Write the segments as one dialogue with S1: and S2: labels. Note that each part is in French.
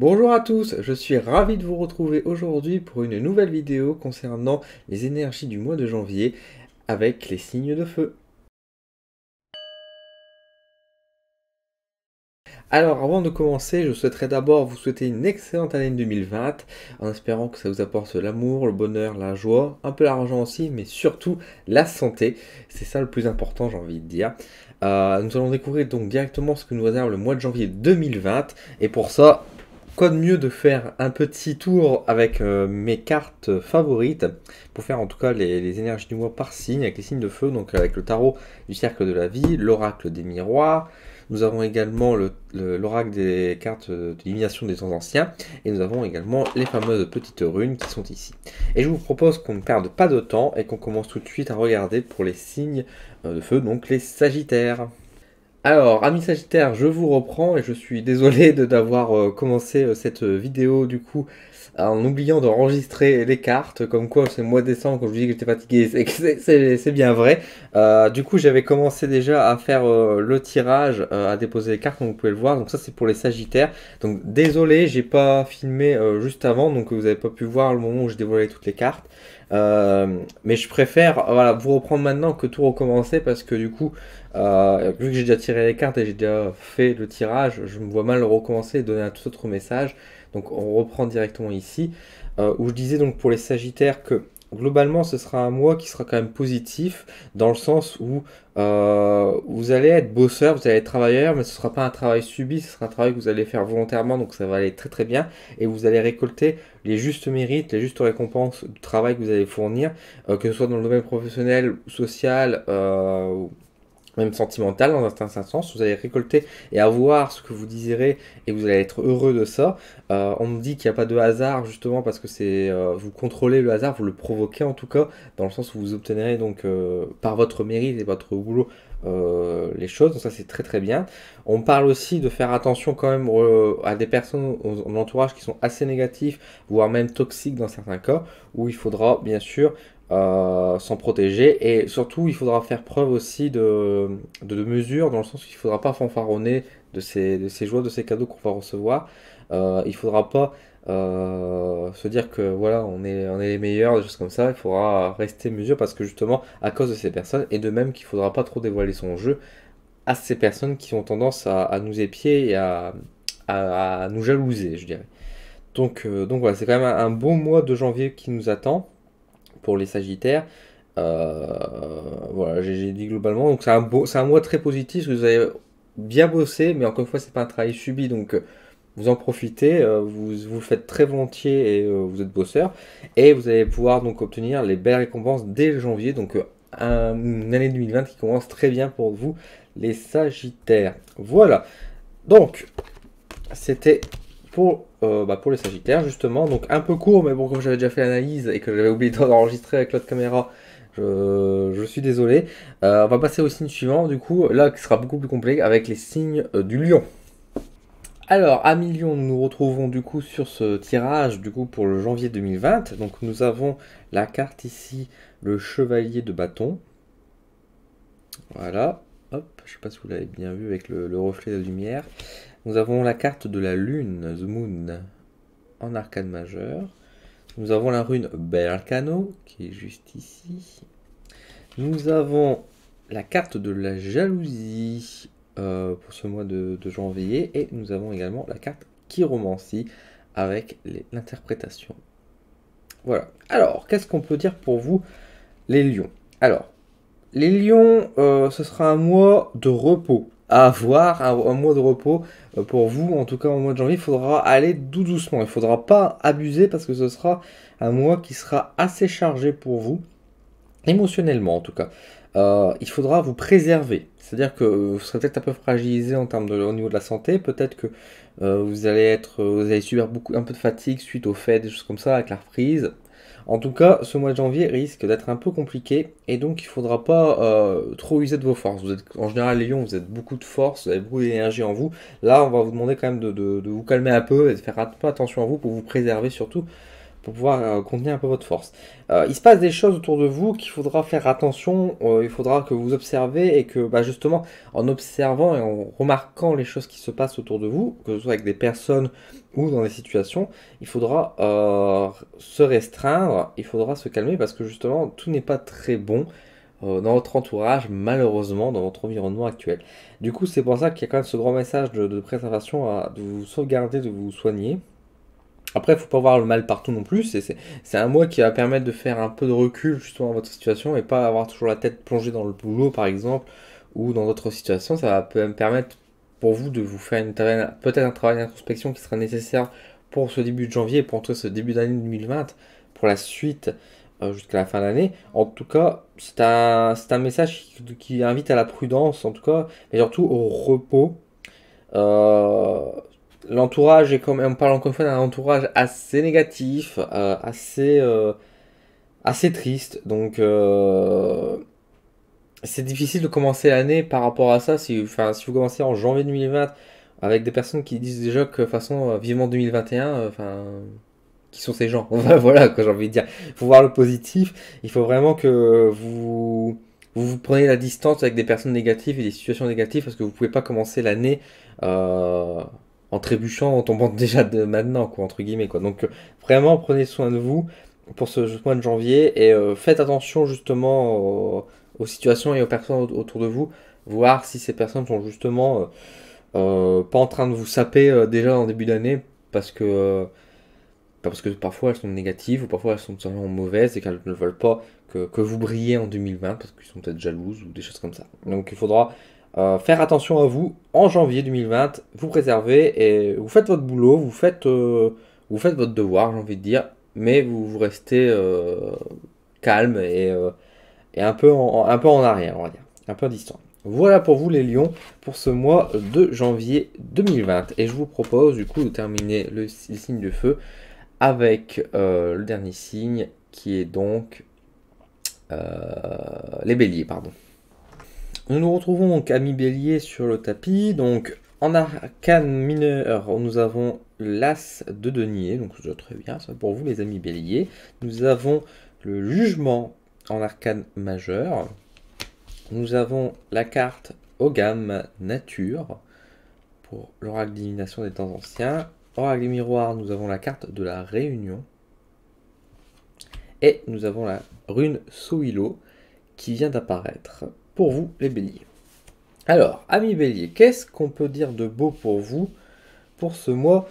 S1: Bonjour à tous, je suis ravi de vous retrouver aujourd'hui pour une nouvelle vidéo concernant les énergies du mois de janvier avec les signes de feu. Alors avant de commencer, je souhaiterais d'abord vous souhaiter une excellente année 2020 en espérant que ça vous apporte l'amour, le bonheur, la joie, un peu l'argent aussi, mais surtout la santé. C'est ça le plus important j'ai envie de dire. Euh, nous allons découvrir donc directement ce que nous réserve le mois de janvier 2020 et pour ça, quoi de mieux de faire un petit tour avec euh, mes cartes favorites pour faire en tout cas les, les énergies du mois par signe avec les signes de feu, donc avec le tarot du cercle de la vie, l'oracle des miroirs. Nous avons également l'oracle des cartes d'élimination des temps anciens et nous avons également les fameuses petites runes qui sont ici. Et je vous propose qu'on ne perde pas de temps et qu'on commence tout de suite à regarder pour les signes euh, de feu, donc les sagittaires. Alors, amis Sagittaire, je vous reprends et je suis désolé d'avoir euh, commencé euh, cette euh, vidéo du coup en oubliant d'enregistrer les cartes, comme quoi c'est mois de décembre quand je vous dis que j'étais fatigué, c'est bien vrai. du coup, j'avais commencé déjà à faire le tirage, à déposer les cartes, comme vous pouvez le voir. Donc ça, c'est pour les Sagittaires. Donc désolé, j'ai pas filmé juste avant, donc vous avez pas pu voir le moment où je dévoilais toutes les cartes. Euh, mais je préfère voilà, vous reprendre maintenant que tout recommencer parce que du coup, euh, vu que j'ai déjà tiré les cartes et j'ai déjà fait le tirage, je me vois mal recommencer et donner un tout autre message. Donc on reprend directement ici, euh, où je disais donc pour les Sagittaires que globalement, ce sera un mois qui sera quand même positif, dans le sens où euh, vous allez être bosseur, vous allez être travailleur, mais ce ne sera pas un travail subi, ce sera un travail que vous allez faire volontairement, donc ça va aller très très bien, et vous allez récolter les justes mérites, les justes récompenses du travail que vous allez fournir, euh, que ce soit dans le domaine professionnel, social, euh, même sentimental dans un certain sens, vous allez récolter et avoir ce que vous désirez et vous allez être heureux de ça. Euh, on me dit qu'il n'y a pas de hasard justement parce que c'est euh, vous contrôlez le hasard, vous le provoquez en tout cas, dans le sens où vous obtiendrez donc euh, par votre mérite et votre boulot les choses, donc ça c'est très très bien. On parle aussi de faire attention quand même à des personnes, en entourage qui sont assez négatifs, voire même toxiques dans certains cas, où il faudra bien sûr euh, s'en protéger. Et surtout, il faudra faire preuve aussi de, de, mesure, dans le sens qu'il ne faudra pas fanfaronner de ces, de joies, de ces cadeaux qu'on va recevoir. Euh, il ne faudra pas euh, se dire que voilà, on est, on est les meilleurs, des choses comme ça. Il faudra rester mesure parce que justement, à cause de ces personnes, et de même qu'il ne faudra pas trop dévoiler son jeu à ces personnes qui ont tendance à, nous épier et à, à, nous jalouser, je dirais. Donc, euh, donc voilà, c'est quand même un bon mois de janvier qui nous attend les Sagittaires. Euh, voilà, j'ai dit globalement. Donc, c'est un, beau, c'est un mois très positif. Vous avez bien bossé, mais encore une fois, c'est pas un travail subi. Donc, euh, vous en profitez, euh, vous, vous faites très volontiers et vous êtes bosseur. Et vous allez pouvoir donc obtenir les belles récompenses dès janvier. Donc une année 2020 qui commence très bien pour vous, les Sagittaires. Voilà. Donc, c'était pour, euh, bah pour les Sagittaires, justement. Donc un peu court, mais bon, comme j'avais déjà fait l'analyse et que j'avais oublié d'enregistrer avec l'autre caméra, je, suis désolé. Euh, on va passer au signe suivant, du coup, là, qui sera beaucoup plus complet, avec les signes euh, du lion. Alors, à Million, nous nous retrouvons du coup sur ce tirage du coup pour le janvier 2020. Donc, nous avons la carte ici, le chevalier de bâton. Voilà, hop, je sais pas si vous l'avez bien vu avec le, le reflet de la lumière. Nous avons la carte de la lune, The Moon, en arcade majeur. Nous avons la rune Belcano, qui est juste ici. Nous avons la carte de la jalousie euh, pour ce mois de, janvier. Et nous avons également la carte qui romancie, avec l'interprétation. Voilà. Alors, qu'est-ce qu'on peut dire pour vous, les lions Alors, les lions, euh, ce sera un mois de repos avoir, un, mois de repos euh, pour vous, en tout cas au mois de janvier, il faudra aller doucement, il faudra pas abuser parce que ce sera un mois qui sera assez chargé pour vous, émotionnellement en tout cas. Euh, il faudra vous préserver. C'est-à-dire que vous serez peut-être un peu fragilisé en termes de, au niveau de la santé. Peut-être que euh, vous allez être, vous allez subir beaucoup, un peu de fatigue suite au fait des choses comme ça, avec la reprise. En tout cas, ce mois de janvier risque d'être un peu compliqué et donc il ne faudra pas euh, trop user de vos forces. Vous êtes, en général, les vous êtes beaucoup de force, vous avez beaucoup d'énergie en vous. Là, on va vous demander quand même de, vous calmer un peu et de faire un attention à vous pour vous préserver surtout pour pouvoir euh, contenir un peu votre force. Euh, il se passe des choses autour de vous qu'il faudra faire attention, euh, il faudra que vous observez et que bah, justement en observant et en remarquant les choses qui se passent autour de vous, que ce soit avec des personnes ou dans des situations, il faudra se restreindre, il faudra se calmer parce que justement tout n'est pas très bon dans votre entourage, malheureusement, dans votre environnement actuel. Du coup, c'est pour ça qu'il y a quand même ce grand message de, préservation à de vous sauvegarder, de vous soigner, après, il faut pas voir le mal partout non plus. C'est un mois qui va permettre de faire un peu de recul justement à votre situation et pas avoir toujours la tête plongée dans le boulot par exemple ou dans d'autres situations. Ça va peut permettre pour vous de vous faire peut-être un travail d'introspection qui sera nécessaire pour ce début de janvier et pour ce début d'année 2020 pour la suite euh, jusqu'à la fin d'année. En tout cas, c'est un, message qui, invite à la prudence en tout cas, et surtout au repos. Euh, l'entourage est comme on parle encore une fois d'un entourage assez négatif, euh, assez euh, assez triste. Donc euh, c'est difficile de commencer l'année par rapport à ça. Si vous commencez en janvier 2020 avec des personnes qui disent déjà que de toute façon vivement 2021, enfin qui sont ces gens Voilà que j'ai envie de dire. Il faut voir le positif. Il faut vraiment que vous vous, vous prenez la distance avec des personnes négatives et des situations négatives parce que vous pouvez pas commencer l'année en trébuchant, en tombant déjà de maintenant, quoi, entre guillemets, quoi. Donc, euh, vraiment, prenez soin de vous pour ce mois de janvier et euh, faites attention justement aux, situations et aux personnes autour de vous, voir si ces personnes sont justement euh, pas en train de vous saper déjà en début d'année parce que parce que parfois elles sont négatives ou parfois elles sont simplement mauvaises et qu'elles ne veulent pas que, que vous brillez en 2020 parce qu'elles sont peut-être jalouses ou des choses comme ça. Donc il faudra euh, faire attention à vous en janvier 2020, vous préservez et vous faites votre boulot, vous faites, euh, vous faites votre devoir, j'ai envie de dire, mais vous, vous restez euh, calme et, un, peu en, un peu en arrière, on va dire, un peu distant. Voilà pour vous les lions pour ce mois de janvier 2020 et je vous propose du coup de terminer le, le signe du feu avec le dernier signe qui est donc les béliers, pardon. Nous nous retrouvons donc amis bélier sur le tapis. Donc en arcane mineur, nous avons l'as de denier, donc je très bien ça pour vous les amis béliers. Nous avons le jugement en arcane majeur. Nous avons la carte Ogam Nature pour l'oracle d'élimination des temps anciens. Oracle miroirs, nous avons la carte de la Réunion. Et nous avons la rune sowilo qui vient d'apparaître vous les béliers. Alors, amis béliers, qu'est-ce qu'on peut dire de beau pour vous pour ce mois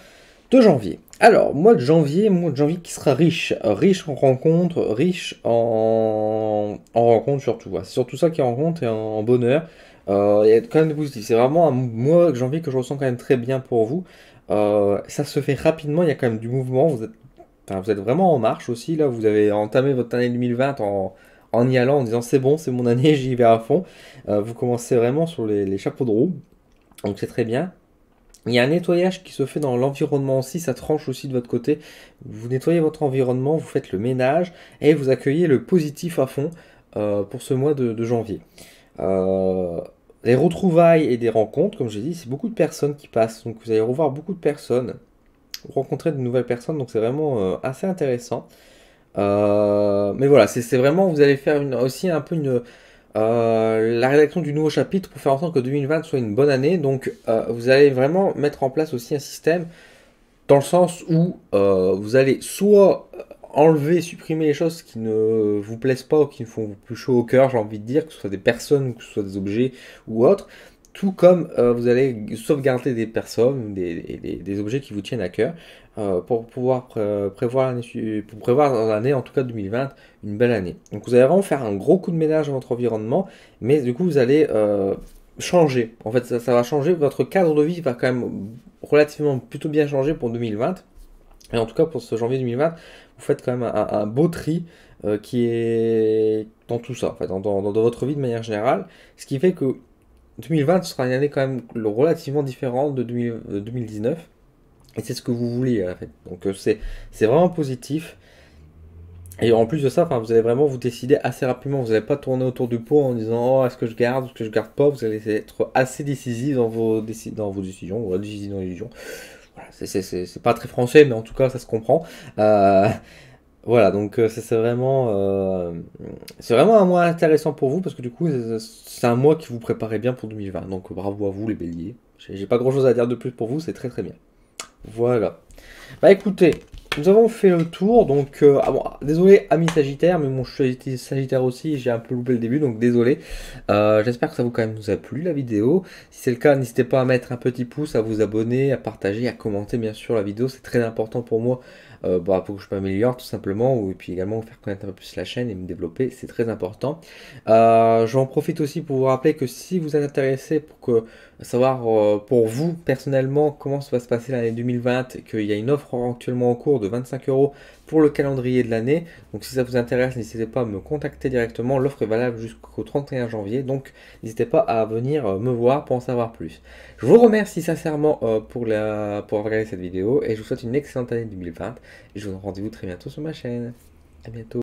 S1: de janvier Alors, mois de janvier, mois de janvier qui sera riche, riche en rencontres, riche en, en rencontres surtout. C'est surtout ça qui est en compte et en, bonheur. Euh, il y a quand même vous dis C'est vraiment un mois de janvier que je ressens quand même très bien pour vous. Euh, ça se fait rapidement, il y a quand même du mouvement. Vous êtes, vous êtes vraiment en marche aussi. Là, vous avez entamé votre année 2020 en, en y allant, en disant c'est bon, c'est mon année, j'y vais à fond. Euh, vous commencez vraiment sur les, chapeaux de roue, donc c'est très bien. Il y a un nettoyage qui se fait dans l'environnement aussi, ça tranche aussi de votre côté. Vous nettoyez votre environnement, vous faites le ménage et vous accueillez le positif à fond euh, pour ce mois de, janvier. Euh, les retrouvailles et des rencontres, comme j'ai dit, c'est beaucoup de personnes qui passent, donc vous allez revoir beaucoup de personnes, rencontrer de nouvelles personnes, donc c'est vraiment assez intéressant. Euh, mais voilà, c'est vraiment, vous allez faire aussi un peu euh, la rédaction du nouveau chapitre pour faire en sorte que 2020 soit une bonne année. Donc euh, vous allez vraiment mettre en place aussi un système dans le sens où vous allez soit enlever, supprimer les choses qui ne vous plaisent pas ou qui ne font plus chaud au cœur, j'ai envie de dire, que ce soit des personnes, que ce soit des objets ou autres. Tout comme vous allez sauvegarder des personnes, des, des objets qui vous tiennent à cœur, euh, pour pouvoir prévoir l'année pour prévoir l'année en tout cas 2020 une belle année. Donc vous allez vraiment faire un gros coup de ménage dans votre environnement, mais du coup vous allez euh, changer. En fait ça, va changer votre cadre de vie va quand même relativement plutôt bien changer pour 2020. Et en tout cas pour ce janvier 2020, vous faites quand même un, beau tri euh, qui est dans tout ça, dans, votre vie de manière générale, ce qui fait que 2020 sera une année quand même relativement différente de 2019 c'est ce que vous voulez, en fait. Donc, euh, c'est vraiment positif. Et en plus de ça, vous allez vraiment vous décider assez rapidement. Vous n'allez pas tourner autour du pot en disant oh, est-ce que je garde, est-ce que je garde pas. Vous allez être assez décisif dans vos, dans vos décisions, ou dans les décisions. c'est pas très français, mais en tout cas, ça se comprend. Euh, voilà, donc euh, c'est vraiment, c'est vraiment un mois intéressant pour vous parce que du coup, c'est un mois qui vous préparez bien pour 2020. Donc bravo à vous, les béliers. J'ai pas grand chose à dire de plus pour vous, c'est très très bien. Voilà. Bah écoutez, nous avons fait le tour, donc euh, ah ah, désolé ami Sagittaire, mais mon je était Sagittaire aussi, j'ai un peu loupé le début, donc désolé. Euh, j'espère que ça vous quand même a plu la vidéo. Si c'est le cas, n'hésitez pas à mettre un petit pouce, à vous abonner, à partager, à commenter bien sûr la vidéo, c'est très important pour moi euh, bah, pour que je m'améliore tout simplement, ou et puis également faire connaître un peu plus la chaîne et me développer, c'est très important. Euh, J'en profite aussi pour vous rappeler que si vous êtes intéressé pour que savoir euh, pour vous personnellement comment ça va se passer l'année 2020, qu'il y a une offre actuellement en cours de 25 euros pour le calendrier de l'année. Donc si ça vous intéresse, n'hésitez pas à me contacter directement. L'offre est valable jusqu'au 31 janvier, donc n'hésitez pas à venir euh, me voir pour en savoir plus. Je vous remercie sincèrement pour, la, pour regarder cette vidéo et je vous souhaite une excellente année 2020 je vous donne rendez-vous très bientôt sur ma chaîne. À bientôt.